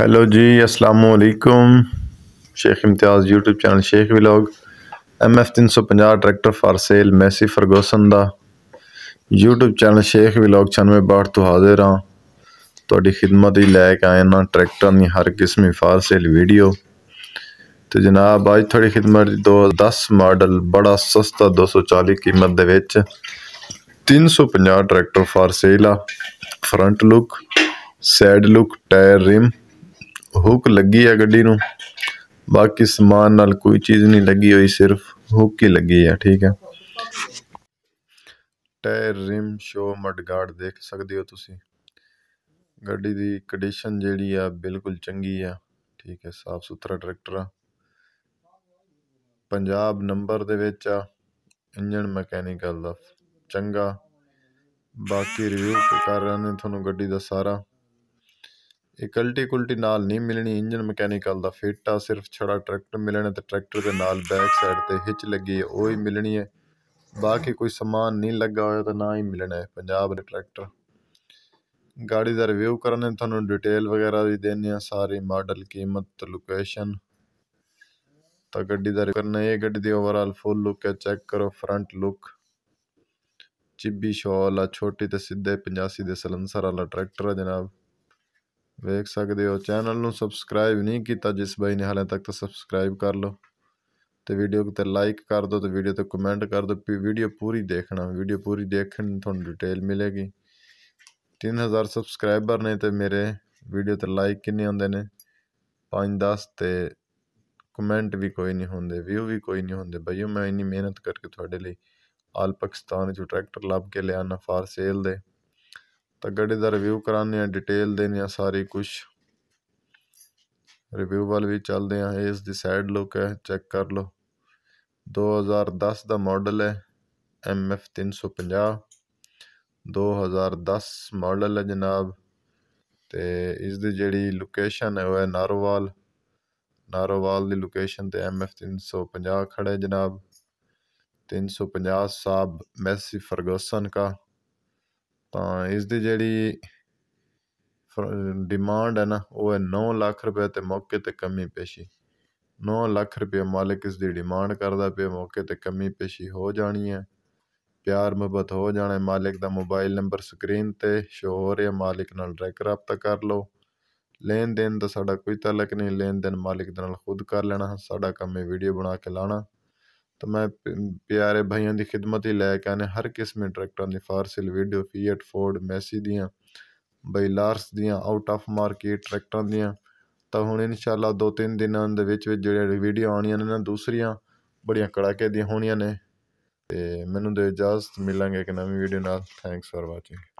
hello ji अस्सलाम वालेकुम Sheikh Imtiaz YouTube channel Sheikh vlog M 350 tractor for sale Massey Ferguson ਦਾ YouTube channel Sheikh vlog 9662 ਤੋਂ ਹਾਜ਼ਰ ਹਾਂ ਤੁਹਾਡੀ ਖidmat ਲਈ ਲੈ ਕੇ ਆਇਆ ਨਾ ਟਰੈਕਟਰ ਦੀ ਹਰ ਕਿਸਮ ਦੀ ਫਾਰ ਸੇਲ ਵੀਡੀਓ ਤੇ ਜਨਾਬ ਅੱਜ ਤੁਹਾਡੀ ਖidmat 2010 ਮਾਡਲ ਬੜਾ ਸਸਤਾ 240 ਕੀਮਤ ਦੇ ਵਿੱਚ 350 ਟਰੈਕਟਰ ਫਾਰ ਸੇਲ ਆ front look side look tyre rim hook ਲੱਗੀ ਆ ਗੱਡੀ ਨੂੰ ਬਾਕੀ ਸਮਾਨ ਨਾਲ ਕੋਈ ਚੀਜ਼ ਨਹੀਂ ਲੱਗੀ ਹੋਈ ਸਿਰਫ ਹੁੱਕ ਹੀ ਲੱਗੀ ਆ ਠੀਕ ਆ ਟਾਇਰ ਰਿਮ ਸ਼ੋ ਮਡਗਾਰਡ ਦੇਖ ਸਕਦੇ ਹੋ ਤੁਸੀਂ ਗੱਡੀ ਦੀ ਕੰਡੀਸ਼ਨ ਜਿਹੜੀ ਆ ਬਿਲਕੁਲ ਚੰਗੀ ਆ ਠੀਕ ਹੈ ਸਾਫ ਸੁਥਰਾ ਟਰੈਕਟਰ ਆ ਪੰਜਾਬ ਨੰਬਰ ਦੇ ਵਿੱਚ ਆ ਇੰਜਨ ਮੈਕੈਨੀਕਲ ਦਾ ਚੰਗਾ ਬਾਕੀ ਰਿਵਿਊ ਕਰ ਰਹੇ ਨੇ ਤੁਹਾਨੂੰ ਗੱਡੀ ਦਾ ਸਾਰਾ ਇਹ ਕਲਟੀ ਕੁਲਟੀ ਨਾਲ ਨਹੀਂ ਮਿਲਣੀ ਇੰਜਨ ਮਕੈਨੀਕਲ ਦਾ ਫਿੱਟ ਆ ਸਿਰਫ ਛੜਾ ਟਰੈਕਟਰ ਮਿਲਣਾ ਤੇ ਟਰੈਕਟਰ ਦੇ ਨਾਲ ਬੈਕ ਸਾਈਡ ਤੇ ਹਿੱਚ ਲੱਗੀ ਹੈ ਉਹ ਹੀ ਮਿਲਣੀ ਹੈ ਬਾਕੀ ਕੋਈ ਸਮਾਨ ਨਹੀਂ ਲੱਗਾ ਹੋਇਆ ਤਾਂ ਨਾ ਹੀ ਮਿਲਣਾ ਹੈ ਪੰਜਾਬ ਦੇ ਟਰੈਕਟਰ ਗਾੜੀ ਦਾ ਰਿਵਿਊ ਕਰਨੇ ਤੁਹਾਨੂੰ ਡਿਟੇਲ ਵਗੈਰਾ ਵੀ ਦੇਣੇ ਆ ਸਾਰੇ ਮਾਡਲ ਕੀਮਤ ਲੋਕੇਸ਼ਨ ਤਾਂ ਗੱਡੀ ਦਾ ਕਰਨਾ ਇਹ ਗੱਡੀ ਦੀ ਓਵਰਆਲ ਫੁੱਲ ਲੁੱਕ ਹੈ ਚੈੱਕ ਕਰੋ ਫਰੰਟ ਲੁੱਕ ਚਿੱਬੀ ਸ਼ੋਲ ਆ ਛੋਟੀ ਤੇ ਸਿੱਧੇ 85 ਦੇ ਸਲੰਸਰ ਵਾਲਾ ਟਰੈਕਟਰ ਹੈ ਜਨਾਬ ਵੇਖ ਸਕਦੇ ਹੋ ਚੈਨਲ ਨੂੰ ਸਬਸਕ੍ਰਾਈਬ ਨਹੀਂ ਕੀਤਾ ਜਿਸ ਬਾਈ ਨੇ ਹਾਲੇ ਤੱਕ ਤਾਂ ਸਬਸਕ੍ਰਾਈਬ ਕਰ ਲਓ ਤੇ ਵੀਡੀਓ ਤੇ ਲਾਈਕ ਕਰ ਦਿਓ ਤੇ ਵੀਡੀਓ ਤੇ ਕਮੈਂਟ ਕਰ ਦਿਓ ਵੀਡੀਓ ਪੂਰੀ ਦੇਖਣਾ ਵੀਡੀਓ ਪੂਰੀ ਦੇਖਣ ਤੁਹਾਨੂੰ ਡਿਟੇਲ ਮਿਲੇਗੀ 3000 ਸਬਸਕ੍ਰਾਈਬਰ ਨੇ ਤੇ ਮੇਰੇ ਵੀਡੀਓ ਤੇ ਲਾਈਕ ਕਿੰਨੇ ਹੁੰਦੇ ਨੇ 5-10 ਤੇ ਕਮੈਂਟ ਵੀ ਕੋਈ ਨਹੀਂ ਹੁੰਦੇ ਵੀਊ ਵੀ ਕੋਈ ਨਹੀਂ ਹੁੰਦੇ ਬਈਓ ਮੈਂ ਇੰਨੀ ਮਿਹਨਤ ਕਰਕੇ ਤੁਹਾਡੇ ਲਈ ਆਲ ਪਾਕਿਸਤਾਨ ਜੋ ਟਰੈਕਟਰ ਲੱਭ ਕੇ ਲਿਆਣਾ ਫਾਰ ਸੇਲ ਦੇ ਤਾਂ ਦਾ ਰਿਵਿਊ ਕਰਾਉਂਦੇ ਆ ਡਿਟੇਲ ਦਿੰਦੇ ਆ ਸਾਰੀ ਕੁਝ ਰਿਵਿਊ ਵੱਲ ਵੀ ਚੱਲਦੇ ਆ ਇਸ ਦੀ ਸਾਈਡ ਲੁੱਕ ਹੈ ਚੈੱਕ ਕਰ ਲਓ 2010 ਦਾ ਮਾਡਲ ਹੈ MF 350 2010 ਮਾਡਲ ਹੈ ਜਨਾਬ ਤੇ ਇਸ ਦੀ ਜਿਹੜੀ ਲੋਕੇਸ਼ਨ ਹੈ ਉਹ ਹੈ ਨਾਰੋਵਾਲ ਨਾਰੋਵਾਲ ਦੀ ਲੋਕੇਸ਼ਨ ਤੇ MF 350 ਖੜਾ ਹੈ ਜਨਾਬ 350 ਸਾਬ ਮੈਸੀ ਫਰਗਸਨ ਕਾ ਤਾਂ ਇਸ ਦੀ ਜਿਹੜੀ ਡਿਮਾਂਡ ਹੈ ਨਾ ਉਹ ਹੈ 9 ਲੱਖ ਰੁਪਏ ਤੇ ਮੌਕੇ ਤੇ ਕਮੀ ਪੇਸ਼ੀ 9 ਲੱਖ ਰੁਪਏ ਮਾਲਕ ਇਸ ਦੀ ਡਿਮਾਂਡ ਕਰਦਾ ਪਿਆ ਮੌਕੇ ਤੇ ਕਮੀ ਪੇਸ਼ੀ ਹੋ ਜਾਣੀ ਹੈ ਪਿਆਰ ਮੁਹੱਬਤ ਹੋ ਜਾਣਾ ਮਾਲਕ ਦਾ ਮੋਬਾਈਲ ਨੰਬਰ ਸਕਰੀਨ ਤੇ ਸ਼ੋ ਹੋ ਰਿਹਾ ਮਾਲਕ ਨਾਲ ਡਾਇਰੈਕਟ رابطہ ਕਰ ਲਓ ਲੈਣ ਦੇਣ ਦਾ ਸਾਡਾ ਕੋਈ ਤਾਲਕ ਨਹੀਂ ਲੈਣ ਦੇਣ ਮਾਲਕ ਦੇ ਨਾਲ ਖੁਦ ਕਰ ਲੈਣਾ ਸਾਡਾ ਕੰਮ ਹੈ ਵੀਡੀਓ ਬਣਾ ਕੇ ਲਾਣਾ ਤਾਂ ਮੈਂ ਪਿਆਰੇ ਭਾਈਆਂ ਦੀ ਖਿਦਮਤ ਹੀ ਲੈ ਕੇ ਆਨੇ ਹਰ ਕਿਸਮ ਦੇ ਟਰੈਕਟਰਾਂ ਦੀ ਫਾਰਸਿਲ ਵੀਡੀਓ ਫੀਟ ਫੋਰਡ ਮੈਸੀ ਦੀਆਂ ਬਈ ਲਾਰਸ ਦੀਆਂ ਆਊਟ ਆਫ ਮਾਰਕੀਟ ਟਰੈਕਟਰਾਂ ਦੀਆਂ ਤਾਂ ਹੁਣ ਇਨਸ਼ਾਅੱਲਾ ਦੋ ਤਿੰਨ ਦਿਨਾਂ ਦੇ ਵਿੱਚ ਵਿੱਚ ਜਿਹੜੀਆਂ ਵੀਡੀਓ ਆਉਣੀਆਂ ਨੇ ਨਾ ਦੂਸਰੀਆਂ ਬੜੀਆਂ ਕੜਾਕੇ ਦੀਆਂ ਹੋਣੀਆਂ ਨੇ ਤੇ ਮੈਨੂੰ ਦੇ ਇਜਾਜ਼ਤ ਮਿਲਾਂਗੇ ਇੱਕ ਨਵੀਂ ਵੀਡੀਓ ਨਾਲ ਥੈਂਕਸ ਫਾਰ ਵਾਚਿੰਗ